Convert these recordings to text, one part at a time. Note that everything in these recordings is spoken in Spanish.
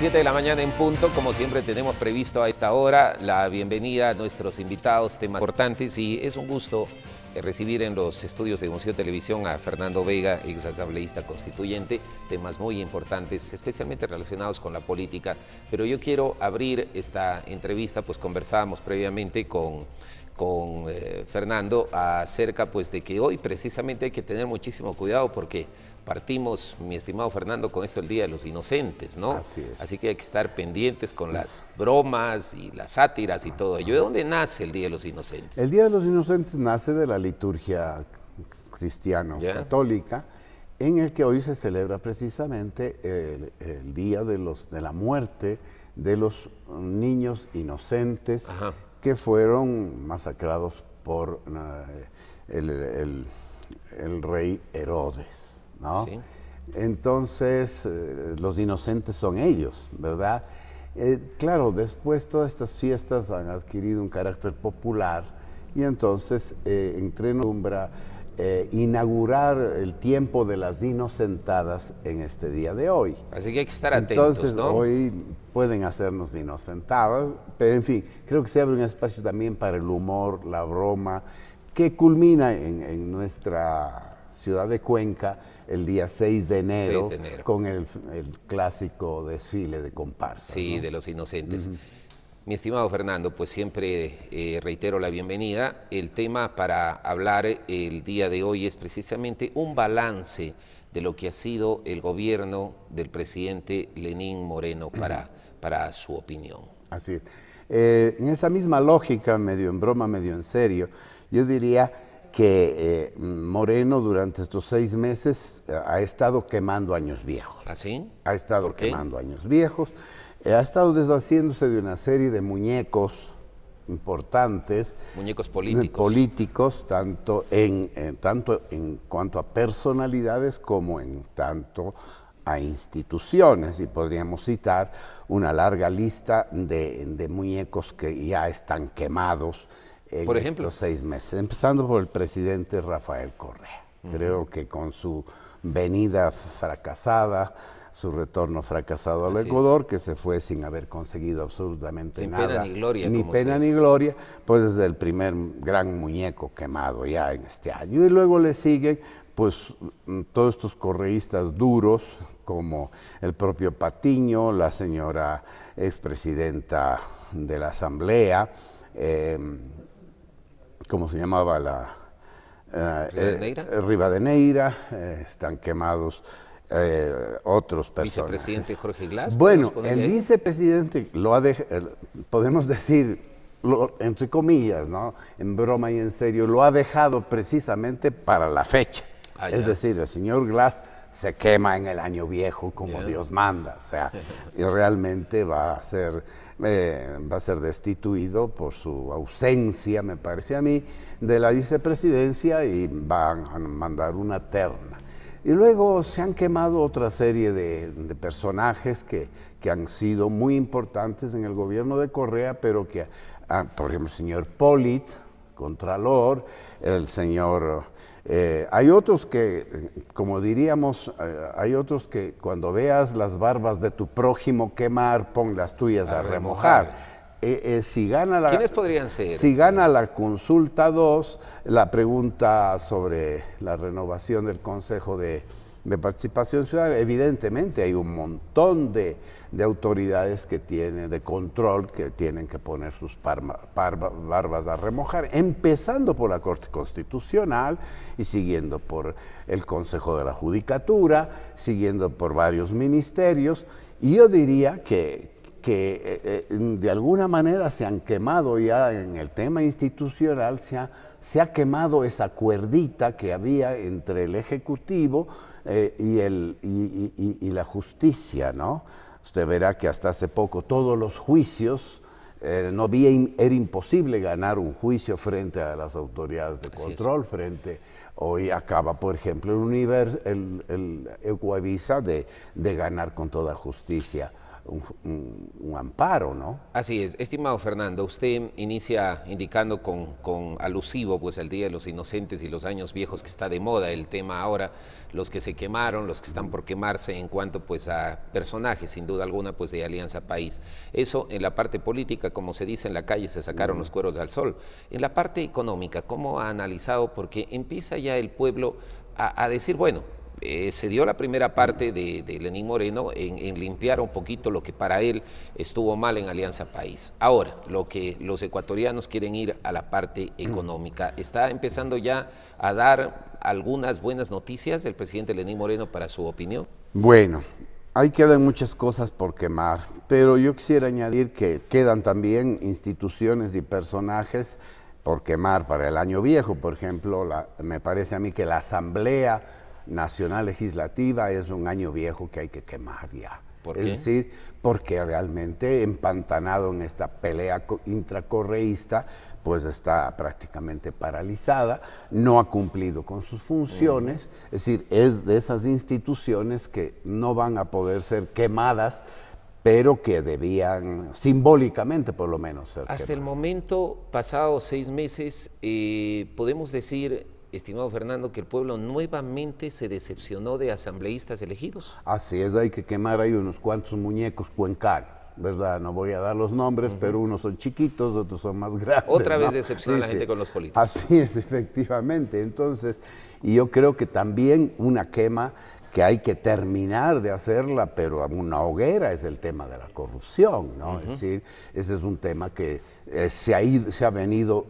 7 de la mañana en punto, como siempre tenemos previsto a esta hora la bienvenida a nuestros invitados, temas importantes y es un gusto eh, recibir en los estudios de Museo Televisión a Fernando Vega, ex constituyente, temas muy importantes, especialmente relacionados con la política. Pero yo quiero abrir esta entrevista, pues conversábamos previamente con con eh, Fernando acerca pues de que hoy precisamente hay que tener muchísimo cuidado porque partimos, mi estimado Fernando, con esto el Día de los Inocentes, ¿no? Así, es. Así que hay que estar pendientes con las bromas y las sátiras y todo ello. ¿De dónde nace el Día de los Inocentes? El Día de los Inocentes nace de la liturgia cristiana católica en el que hoy se celebra precisamente el, Día de, de la Muerte de los niños inocentes Ajá que fueron masacrados por eh, el, rey Herodes, Entonces, eh, los inocentes son ellos, ¿verdad? Eh, claro, después todas estas fiestas han adquirido un carácter popular y entonces eh, entre eh, inaugurar el tiempo de las inocentadas en este día de hoy. Así que hay que estar atentos, Entonces, hoy pueden hacernos inocentadas, pero en fin, creo que se abre un espacio también para el humor, la broma, que culmina en, nuestra ciudad de Cuenca el día 6 de enero, con el, clásico desfile de comparsa. Sí, de los inocentes. Mi estimado Fernando, pues siempre eh, reitero la bienvenida. El tema para hablar eh, el día de hoy es precisamente un balance de lo que ha sido el gobierno del presidente Lenín Moreno para, para su opinión. Así es. Eh, en esa misma lógica, medio en broma, medio en serio, yo diría que Moreno durante estos seis meses ha estado quemando años viejos. ¿Así? ¿Ah, ha estado quemando años viejos. Eh, ha estado deshaciéndose de una serie de muñecos importantes. Muñecos eh, políticos. tanto en, eh, tanto en cuanto a personalidades como en tanto a instituciones. Y podríamos citar una larga lista de, muñecos que ya están quemados en por estos seis meses. Empezando por el presidente Rafael Correa. Creo que con su venida fracasada su retorno fracasado al Ecuador, que se fue sin haber conseguido absolutamente nada. ni gloria. Ni pena ni gloria, pues desde el primer gran muñeco quemado ya en este año. Y luego le siguen pues todos estos correístas duros, como el propio Patiño, la señora expresidenta de la Asamblea, como em, ¿cómo se llamaba la? Eh, Rivadeneira. Eh, Rivadeneira, eh, están quemados eh, otros personajes. ¿Vicepresidente Jorge Glass? Bueno, el vicepresidente lo ha dejado, podemos decir, entre comillas, ¿no? En broma y en serio, lo ha dejado precisamente para la fecha. Ah, es decir, el señor Glass se quema en el año viejo como Dios manda, o sea, realmente va a ser eh, va a ser destituido por su ausencia, me parece a mí, de la vicepresidencia y van a mandar una terna y luego se han quemado otra serie de, personajes que, han sido muy importantes en el gobierno de Correa, pero que, ah, por ejemplo, el señor Polit, Contralor, el señor... Eh, hay otros que, como diríamos, eh, hay otros que cuando veas las barbas de tu prójimo quemar, pon las tuyas a, remojar. Eh, eh, si gana la, podrían Si gana la consulta 2, la pregunta sobre la renovación del Consejo de, Participación Ciudadana, evidentemente hay un montón de, autoridades que tienen, de control, que tienen que poner sus barbas a remojar, empezando por la Corte Constitucional y siguiendo por el Consejo de la Judicatura, siguiendo por varios ministerios. Y yo diría que, que eh, eh, de alguna manera se han quemado ya en el tema institucional, se ha, quemado esa cuerdita que había entre el Ejecutivo eh, y, la justicia, ¿no? Usted verá que hasta hace poco todos los juicios, no había, era imposible ganar un juicio frente a las autoridades de control, frente... Hoy acaba, por ejemplo, el, Universo, el, el, de, de ganar con toda justicia un, amparo, ¿no? Así es. Estimado Fernando, usted inicia indicando con, alusivo pues al Día de los Inocentes y los años viejos que está de moda el tema ahora, los que se quemaron, los que están por quemarse en cuanto pues a personajes, sin duda alguna, pues de Alianza País. Eso en la parte política, como se dice en la calle, se sacaron los cueros al sol. En la parte económica, ¿cómo ha analizado? Porque empieza ya el pueblo a decir, bueno, eh, se dio la primera parte de, Lenín Moreno en, limpiar un poquito lo que para él estuvo mal en Alianza País. Ahora, lo que los ecuatorianos quieren ir a la parte mm. económica. Está empezando ya a dar algunas buenas noticias el presidente Lenín Moreno para su opinión. Bueno, ahí quedan muchas cosas por quemar, pero yo quisiera añadir que quedan también instituciones y personajes por quemar para el año viejo, por ejemplo, me parece a mí que la asamblea nacional legislativa es un año viejo que hay que quemar ya. ¿Por Es decir, porque realmente empantanado en esta pelea intracorreísta, pues está prácticamente paralizada, no ha cumplido con sus funciones, es decir, es de esas instituciones que no van a poder ser quemadas, pero que debían simbólicamente por lo menos ser. Hasta el momento, pasados seis meses, eh, podemos decir estimado Fernando, que el pueblo nuevamente se decepcionó de asambleístas elegidos. Así es, hay que quemar ahí unos cuantos muñecos cuencanos. ¿verdad? No voy a dar los nombres, pero unos son chiquitos, otros son más grandes. Otra vez decepcionó a la gente con los políticos. Así es, efectivamente. Entonces, y yo creo que también una quema que hay que terminar de hacerla, pero una hoguera es el tema de la corrupción, ¿no? Es decir, ese es un tema que eh, se, ha se ha venido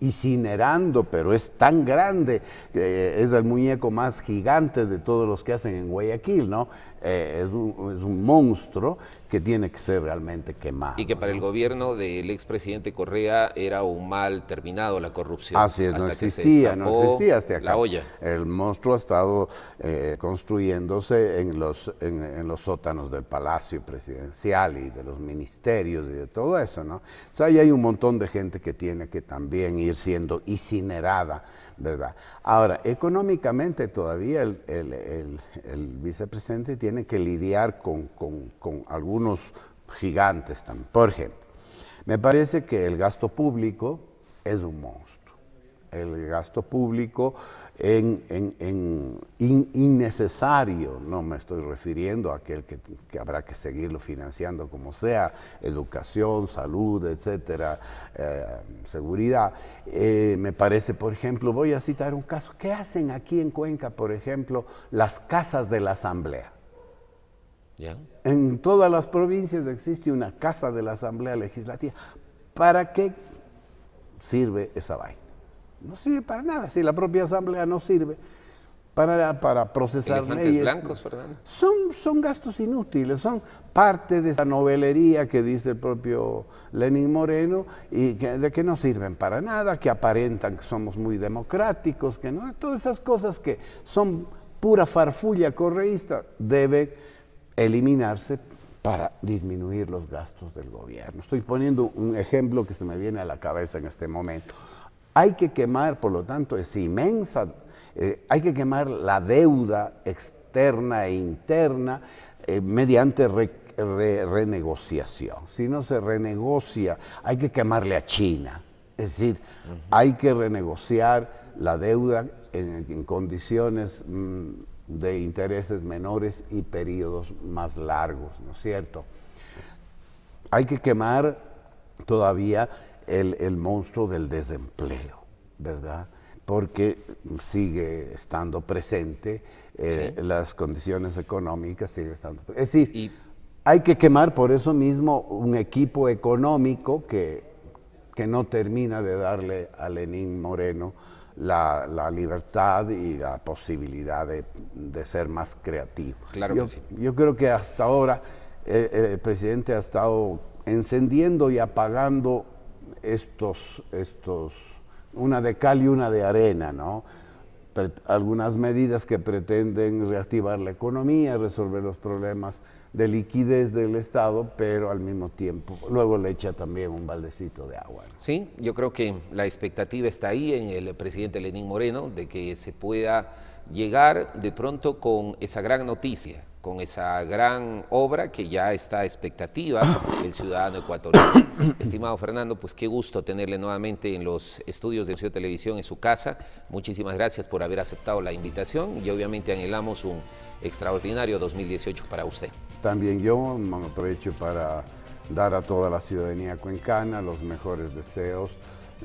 incinerando, pero es tan grande, eh, es el muñeco más gigante de todos los que hacen en Guayaquil, ¿no? Eh, es, un, monstruo que tiene que ser realmente quemado. Y que para el gobierno del expresidente Correa era un mal terminado la corrupción. Así es, no existía, no existía hasta acá. La olla. El monstruo ha estado construido viéndose en los, en, los sótanos del Palacio Presidencial y de los ministerios y de todo eso, ¿no? O sea, ahí hay un montón de gente que tiene que también ir siendo incinerada, ¿verdad? Ahora, económicamente todavía el, vicepresidente tiene que lidiar con, con algunos gigantes también. Por ejemplo, me parece que el gasto público es un monstruo el gasto público en, innecesario, no me estoy refiriendo a aquel que, habrá que seguirlo financiando como sea, educación, salud, etcétera, eh, seguridad. Eh, me parece, por ejemplo, voy a citar un caso, ¿qué hacen aquí en Cuenca, por ejemplo, las casas de la Asamblea? En todas las provincias existe una casa de la Asamblea Legislativa. ¿Para qué sirve esa vaina? No sirve para nada. Si la propia asamblea no sirve para, procesar Elefantes blancos, Son, son gastos inútiles, son parte de esa novelería que dice el propio Lenín Moreno y de que no sirven para nada, que aparentan que somos muy democráticos, que no. Todas esas cosas que son pura farfulla correísta deben eliminarse para disminuir los gastos del gobierno. Estoy poniendo un ejemplo que se me viene a la cabeza en este momento. Hay que quemar, por lo tanto, es inmensa, eh, hay que quemar la deuda externa e interna eh, mediante renegociación. Si no se renegocia, hay que quemarle a China. Es decir, hay que renegociar la deuda en, condiciones mm, de intereses menores y periodos más largos, ¿no es cierto? Hay que quemar todavía el, monstruo del desempleo, ¿verdad? Porque sigue estando presente, eh, las condiciones económicas siguen estando Es decir, hay que quemar por eso mismo un equipo económico que, que no termina de darle a Lenín Moreno la, libertad y la posibilidad de, ser más creativo. yo, creo que hasta ahora eh, el presidente ha estado encendiendo y apagando estos, estos, una de cal y una de arena, ¿no? algunas medidas que pretenden reactivar la economía, resolver los problemas de liquidez del Estado, pero al mismo tiempo luego le echa también un baldecito de agua. Sí, yo creo que la expectativa está ahí en el presidente Lenín Moreno de que se pueda llegar de pronto con esa gran noticia con esa gran obra que ya está a expectativa el ciudadano ecuatoriano. Estimado Fernando, pues qué gusto tenerle nuevamente en los estudios de ciudad Televisión en su casa. Muchísimas gracias por haber aceptado la invitación y obviamente anhelamos un extraordinario 2018 para usted. También yo aprovecho para dar a toda la ciudadanía cuencana los mejores deseos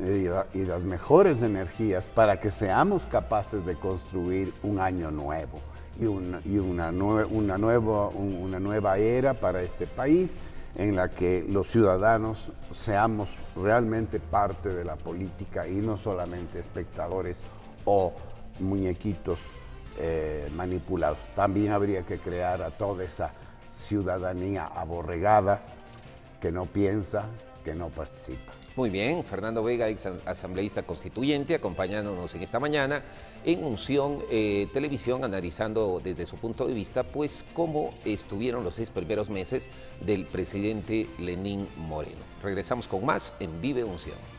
eh, y, las mejores energías para que seamos capaces de construir un año nuevo y, una, una, nueva, una nueva era para este país en la que los ciudadanos seamos realmente parte de la política y no solamente espectadores o muñequitos eh, manipulados. También habría que crear a toda esa ciudadanía aborregada que no piensa, que no participa. Muy bien, Fernando Vega, ex asambleísta constituyente, acompañándonos en esta mañana en Unción eh, Televisión, analizando desde su punto de vista, pues, cómo estuvieron los seis primeros meses del presidente Lenín Moreno. Regresamos con más en Vive Unción.